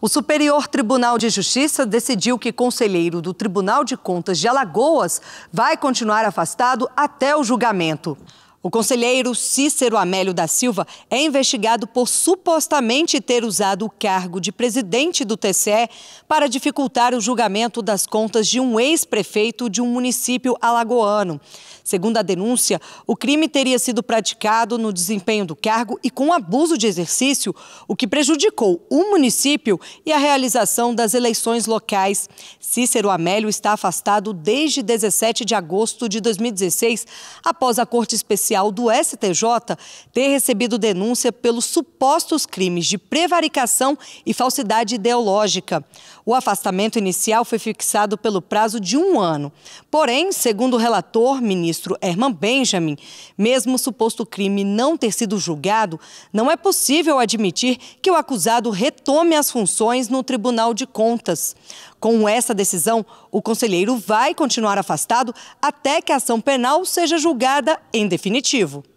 O Superior Tribunal de Justiça decidiu que conselheiro do Tribunal de Contas de Alagoas vai continuar afastado até o julgamento. O conselheiro Cícero Amélio da Silva é investigado por supostamente ter usado o cargo de presidente do TCE para dificultar o julgamento das contas de um ex-prefeito de um município alagoano. Segundo a denúncia, o crime teria sido praticado no desempenho do cargo e com abuso de exercício, o que prejudicou o município e a realização das eleições locais. Cícero Amélio está afastado desde 17 de agosto de 2016, após a Corte Especial Especial do STJ ter recebido denúncia pelos supostos crimes de prevaricação e falsidade ideológica. O afastamento inicial foi fixado pelo prazo de um ano. Porém, segundo o relator, ministro Herman Benjamin, mesmo o suposto crime não ter sido julgado, não é possível admitir que o acusado retome as funções no Tribunal de Contas. Com essa decisão, o conselheiro vai continuar afastado até que a ação penal seja julgada em definitiva cognitivo.